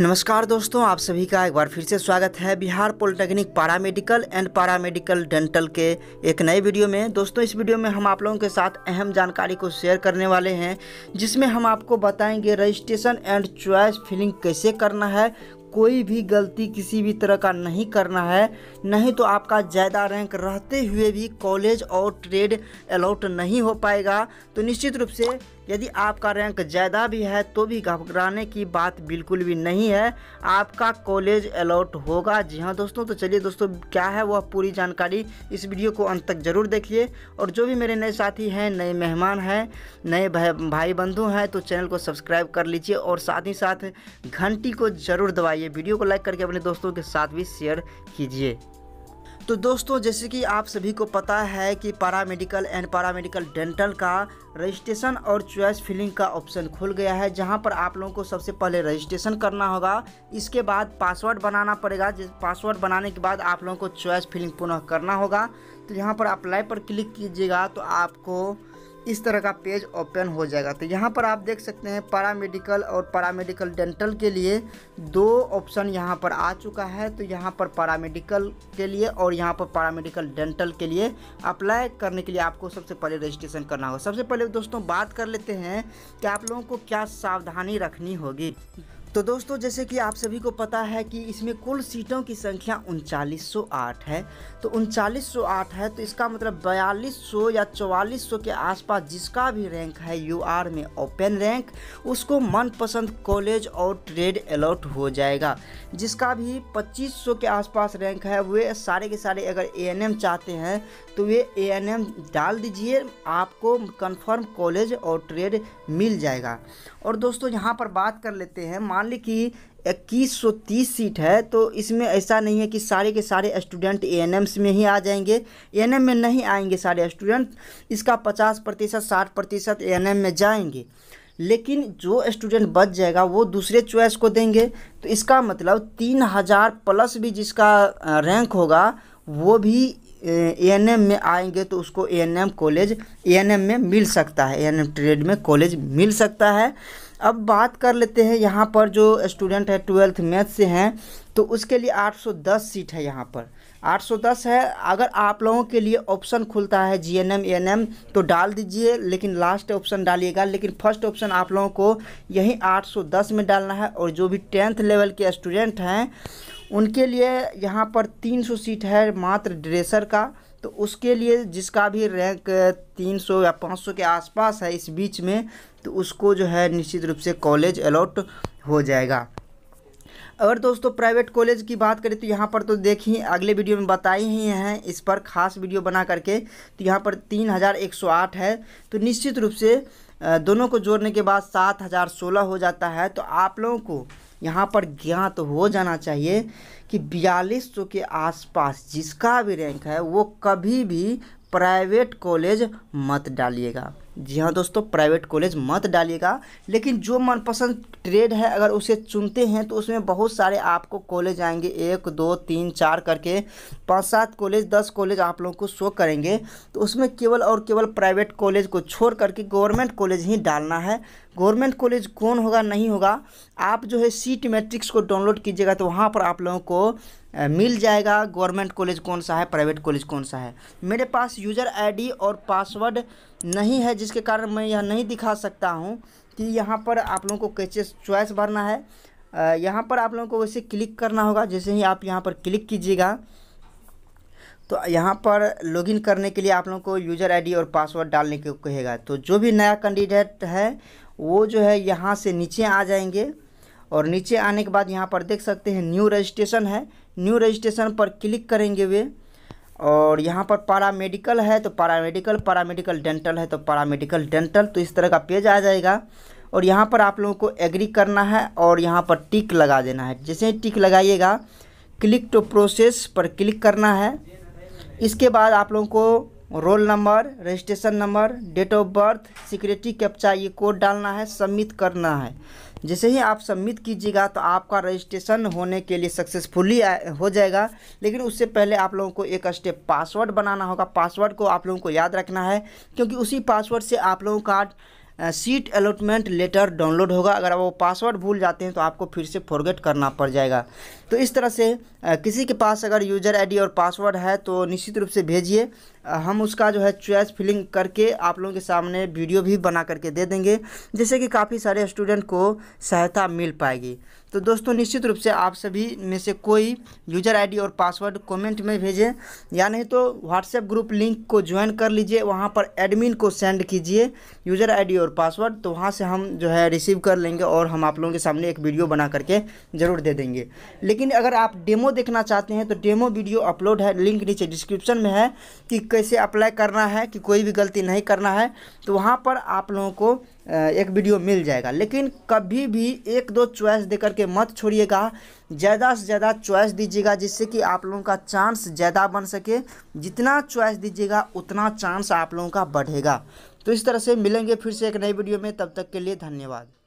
नमस्कार दोस्तों आप सभी का एक बार फिर से स्वागत है Bihar polytechnic paramedical and paramedical dental के एक नए वीडियो में दोस्तों इस वीडियो में हम आप लोगों के साथ अहम जानकारी को शेयर करने वाले हैं जिसमें हम आपको बताएंगे रजिस्ट्रेशन एंड चॉइस फिलिंग कैसे करना है कोई भी गलती किसी भी तरह का नहीं करना है नहीं तो आपका ज़्यादा रैंक रहते हुए भी कॉलेज और ट्रेड अलाउट नहीं हो पाएगा तो निश्चित रूप से यदि आपका रैंक ज़्यादा भी है तो भी घबराने की बात बिल्कुल भी नहीं है आपका कॉलेज अलाउट होगा जी हाँ दोस्तों तो चलिए दोस्तों क्या है वह पूरी जानकारी इस वीडियो को अंत तक ज़रूर देखिए और जो भी मेरे नए साथी हैं नए मेहमान हैं नए भाई बंधु हैं तो चैनल को सब्सक्राइब कर लीजिए और साथ ही साथ घंटी को ज़रूर दबाइए वीडियो को लाइक करके अपने दोस्तों के साथ भी शेयर कीजिए तो दोस्तों जैसे कि आप सभी को पता है कि मेडिकल एंड मेडिकल डेंटल का रजिस्ट्रेशन और चॉइस फिलिंग का ऑप्शन खुल गया है जहां पर आप लोगों को सबसे पहले रजिस्ट्रेशन करना होगा इसके बाद पासवर्ड बनाना पड़ेगा जिस पासवर्ड बनाने के बाद आप लोगों को चॉइस फिलिंग पुनः करना होगा तो यहाँ पर अप्लाई पर क्लिक कीजिएगा तो आपको इस तरह का पेज ओपन हो जाएगा तो यहाँ पर आप देख सकते हैं पैरामेडिकल और पैरामेडिकल डेंटल के लिए दो ऑप्शन यहाँ पर आ चुका है तो यहाँ पर पैरामेडिकल के लिए और यहाँ पर पैरामेडिकल डेंटल के लिए अप्लाई करने के लिए आपको सबसे पहले रजिस्ट्रेशन करना होगा सबसे पहले दोस्तों बात कर लेते हैं कि आप लोगों को क्या सावधानी रखनी होगी तो दोस्तों जैसे कि आप सभी को पता है कि इसमें कुल सीटों की संख्या उनचालीस है तो उनचालीस है तो इसका मतलब बयालीस या चौवालीस के आसपास जिसका भी रैंक है यू आर में ओपन रैंक उसको मनपसंद कॉलेज और ट्रेड अलॉट हो जाएगा जिसका भी 2500 के आसपास रैंक है वे सारे के सारे अगर ए चाहते हैं तो वे ए डाल दीजिए आपको कन्फर्म कॉलेज और ट्रेड मिल जाएगा और दोस्तों यहाँ पर बात कर लेते हैं मान मान ली कि इक्कीस सौ तीस सीट है तो इसमें ऐसा नहीं है कि सारे के सारे स्टूडेंट ए एन में ही आ जाएंगे ए एन एम में नहीं आएंगे सारे स्टूडेंट इसका पचास प्रतिशत साठ प्रतिशत ए एन एम में जाएंगे लेकिन जो स्टूडेंट बच जाएगा वो दूसरे चॉइस को देंगे तो इसका मतलब तीन हज़ार प्लस भी जिसका रैंक होगा वो भी एएनएम में आएंगे तो उसको एएनएम कॉलेज एएनएम में मिल सकता है एएनएम ट्रेड में कॉलेज मिल सकता है अब बात कर लेते हैं यहाँ पर जो स्टूडेंट है ट्वेल्थ मैथ से हैं तो उसके लिए 810 सीट है यहाँ पर 810 है अगर आप लोगों के लिए ऑप्शन खुलता है G N M N M तो डाल दीजिए लेकिन लास्ट ऑप्शन डालिएगा लेकिन फर्स्ट ऑप्शन आप लोगों को यहीं 810 में डालना है और जो भी टेंथ लेवल के स्टूडेंट हैं उनके लिए यहाँ पर तीन सौ सीट है मात्र ड्रेसर का तो उसके लिए जिसका भी रैंक तीन सौ या पाँच सौ के आसपास है इस बीच में तो उसको जो है निश्चित रूप से कॉलेज अलॉट हो जाएगा अगर दोस्तों प्राइवेट कॉलेज की बात करें तो यहाँ पर तो देखिए अगले वीडियो में बताई ही हैं इस पर खास वीडियो बना करके तो यहाँ पर तीन हज़ार एक सौ आठ है तो निश्चित रूप से दोनों को जोड़ने के बाद सात हज़ार सोलह हो जाता है तो आप लोगों को यहाँ पर ज्ञात हो जाना चाहिए कि बयालीस सौ के आसपास जिसका भी रैंक है वो कभी भी प्राइवेट कॉलेज मत डालिएगा जी हाँ दोस्तों प्राइवेट कॉलेज मत डालिएगा लेकिन जो मनपसंद ट्रेड है अगर उसे चुनते हैं तो उसमें बहुत सारे आपको कॉलेज आएंगे एक दो तीन चार करके पाँच सात कॉलेज दस कॉलेज आप लोगों को शो करेंगे तो उसमें केवल और केवल प्राइवेट कॉलेज को छोड़ करके गवर्नमेंट कॉलेज ही डालना है गवर्नमेंट कॉलेज कौन होगा नहीं होगा आप जो है सीट मैट्रिक्स को डाउनलोड कीजिएगा तो वहाँ पर आप लोगों को मिल जाएगा गवर्नमेंट कॉलेज कौन सा है प्राइवेट कॉलेज कौन सा है मेरे पास यूज़र आईडी और पासवर्ड नहीं है जिसके कारण मैं यह नहीं दिखा सकता हूँ कि यहाँ पर आप लोगों को कैसे चॉइस भरना है यहाँ पर आप लोगों को वैसे क्लिक करना होगा जैसे ही आप यहाँ पर क्लिक कीजिएगा तो यहाँ पर लॉगिन करने के लिए आप लोगों को यूज़र आई और पासवर्ड डालने को कहेगा तो जो भी नया कैंडिडेट है वो जो है यहाँ से नीचे आ जाएंगे और नीचे आने के बाद यहाँ पर देख सकते हैं न्यू रजिस्ट्रेशन है न्यू रजिस्ट्रेशन पर क्लिक करेंगे वे और यहाँ पर पारामेडिकल है तो पारामेडिकल पारामेडिकल डेंटल है तो पारामेडिकल डेंटल तो इस तरह का पेज आ जाएगा और यहाँ पर आप लोगों को एग्री करना है और यहाँ पर टिक लगा देना है जैसे ही टिक लगाइएगा क्लिक टू प्रोसेस पर क्लिक करना है इसके बाद आप लोगों को roll number registration number date of birth security captcha ये कोड डालना है सबमिट करना है जैसे ही आप सबमिट कीजिएगा तो आपका रजिस्ट्रेशन होने के लिए सक्सेसफुली हो जाएगा लेकिन उससे पहले आप लोगों को एक स्टेप पासवर्ड बनाना होगा पासवर्ड को आप लोगों को याद रखना है क्योंकि उसी पासवर्ड से आप लोगों का सीट अलॉटमेंट लेटर डाउनलोड होगा अगर आप वो पासवर्ड भूल जाते हैं तो आपको फिर से फॉरगेट करना पड़ जाएगा तो इस तरह से किसी के पास अगर यूज़र आईडी और पासवर्ड है तो निश्चित रूप से भेजिए हम उसका जो है चॉइस फिलिंग करके आप लोगों के सामने वीडियो भी बना करके दे देंगे जिससे कि काफ़ी सारे स्टूडेंट को सहायता मिल पाएगी तो दोस्तों निश्चित रूप से आप सभी में से कोई यूज़र आईडी और पासवर्ड कमेंट में भेजें या नहीं तो व्हाट्सएप ग्रुप लिंक को ज्वाइन कर लीजिए वहाँ पर एडमिन को सेंड कीजिए यूज़र आईडी और पासवर्ड तो वहाँ से हम जो है रिसीव कर लेंगे और हम आप लोगों के सामने एक वीडियो बना करके ज़रूर दे देंगे लेकिन लेकिन अगर आप डेमो देखना चाहते हैं तो डेमो वीडियो अपलोड है लिंक नीचे डिस्क्रिप्शन में है कि कैसे अप्लाई करना है कि कोई भी गलती नहीं करना है तो वहाँ पर आप लोगों को एक वीडियो मिल जाएगा लेकिन कभी भी एक दो चॉइस दे करके मत छोड़िएगा ज़्यादा से ज़्यादा चॉइस दीजिएगा जिससे कि आप लोगों का चांस ज़्यादा बन सके जितना चॉइस दीजिएगा उतना चांस आप लोगों का बढ़ेगा तो इस तरह से मिलेंगे फिर से एक नई वीडियो में तब तक के लिए धन्यवाद